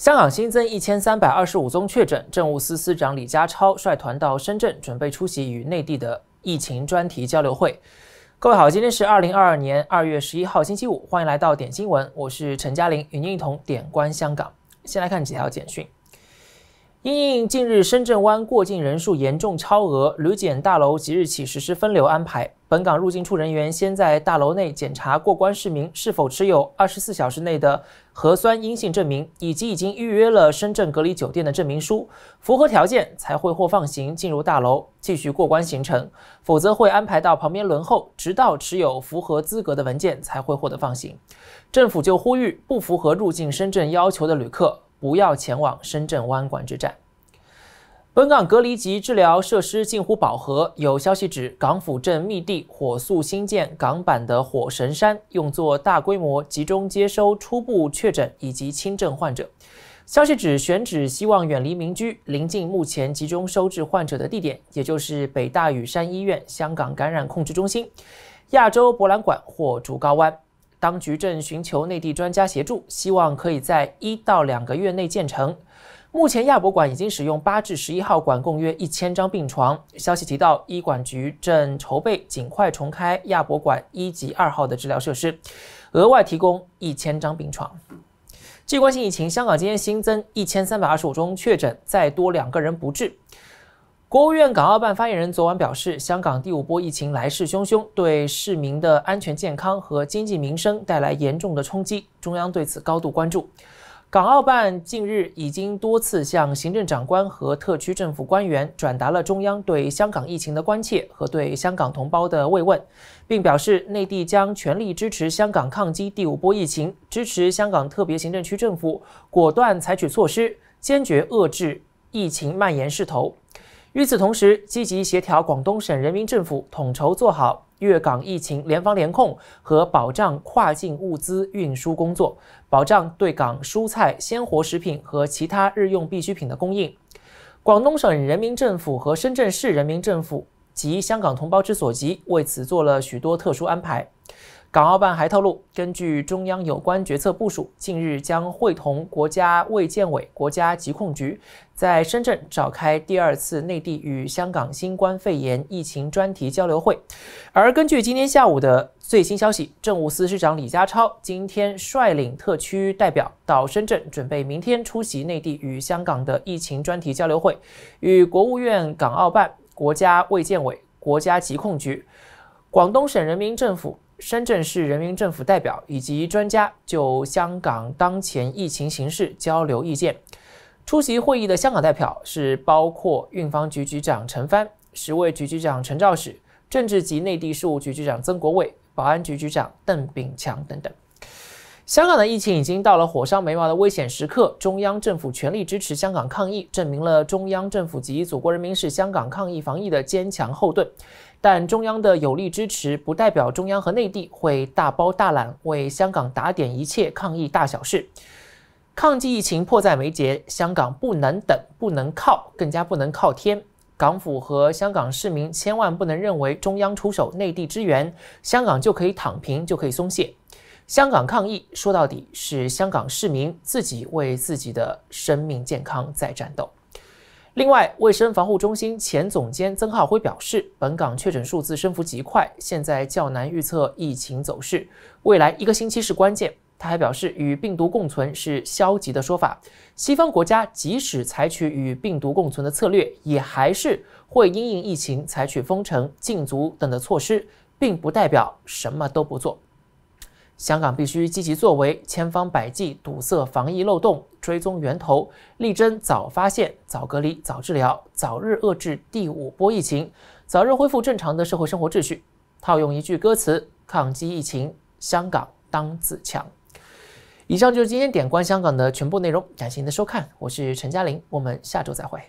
香港新增一千三百二十五宗确诊，政务司司长李家超率团到深圳，准备出席与内地的疫情专题交流会。各位好，今天是二零二二年二月十一号星期五，欢迎来到点新闻，我是陈嘉玲，与您一同点关香港。先来看几条简讯。因应近日深圳湾过境人数严重超额，旅检大楼即日起实施分流安排。本港入境处人员先在大楼内检查过关市民是否持有二十四小时内的核酸阴性证明，以及已经预约了深圳隔离酒店的证明书，符合条件才会获放行进入大楼继续过关行程，否则会安排到旁边轮候，直到持有符合资格的文件才会获得放行。政府就呼吁不符合入境深圳要求的旅客。不要前往深圳湾馆制站。本港隔离及治疗设施近乎饱和，有消息指港府正密地火速兴建港版的火神山，用作大规模集中接收初步确诊以及轻症患者。消息指选址希望远离民居，临近目前集中收治患者的地点，也就是北大屿山医院、香港感染控制中心、亚洲博览馆或竹篙湾。当局正寻求内地专家协助，希望可以在一到两个月内建成。目前亚博馆已经使用八至十一号馆，共约一千张病床。消息提到，医管局正筹备尽快重开亚博馆一级二号的治疗设施，额外提供一千张病床。据关心疫情，香港今天新增一千三百二十五宗确诊，再多两个人不治。国务院港澳办发言人昨晚表示，香港第五波疫情来势汹汹，对市民的安全健康和经济民生带来严重的冲击。中央对此高度关注。港澳办近日已经多次向行政长官和特区政府官员转达了中央对香港疫情的关切和对香港同胞的慰问，并表示内地将全力支持香港抗击第五波疫情，支持香港特别行政区政府果断采取措施，坚决遏制疫情蔓延势头。与此同时，积极协调广东省人民政府统筹做好粤港疫情联防联控和保障跨境物资运输工作，保障对港蔬菜、鲜活食品和其他日用必需品的供应。广东省人民政府和深圳市人民政府及香港同胞之所急，为此做了许多特殊安排。港澳办还透露，根据中央有关决策部署，近日将会同国家卫健委、国家疾控局在深圳召开第二次内地与香港新冠肺炎疫情专题交流会。而根据今天下午的最新消息，政务司司长李家超今天率领特区代表到深圳，准备明天出席内地与香港的疫情专题交流会，与国务院港澳办、国家卫健委、国家疾控局、广东省人民政府。深圳市人民政府代表以及专家就香港当前疫情形势交流意见。出席会议的香港代表是包括运防局局长陈帆、食卫局局长陈肇始、政治及内地事务局局长曾国卫、保安局局长邓炳强等等。香港的疫情已经到了火烧眉毛的危险时刻，中央政府全力支持香港抗疫，证明了中央政府及祖国人民是香港抗疫防疫的坚强后盾。但中央的有力支持不代表中央和内地会大包大揽，为香港打点一切抗疫大小事。抗击疫情迫在眉睫，香港不能等，不能靠，更加不能靠天。港府和香港市民千万不能认为中央出手，内地支援，香港就可以躺平，就可以松懈。香港抗疫说到底是香港市民自己为自己的生命健康在战斗。另外，卫生防护中心前总监曾浩辉表示，本港确诊数字升幅极快，现在较难预测疫情走势，未来一个星期是关键。他还表示，与病毒共存是消极的说法。西方国家即使采取与病毒共存的策略，也还是会因应疫情采取封城、禁足等的措施，并不代表什么都不做。香港必须积极作为，千方百计堵塞防疫漏洞，追踪源头，力争早发现、早隔离、早治疗，早日遏制第五波疫情，早日恢复正常的社会生活秩序。套用一句歌词：抗击疫情，香港当自强。以上就是今天点关香港的全部内容，感谢您的收看，我是陈嘉玲，我们下周再会。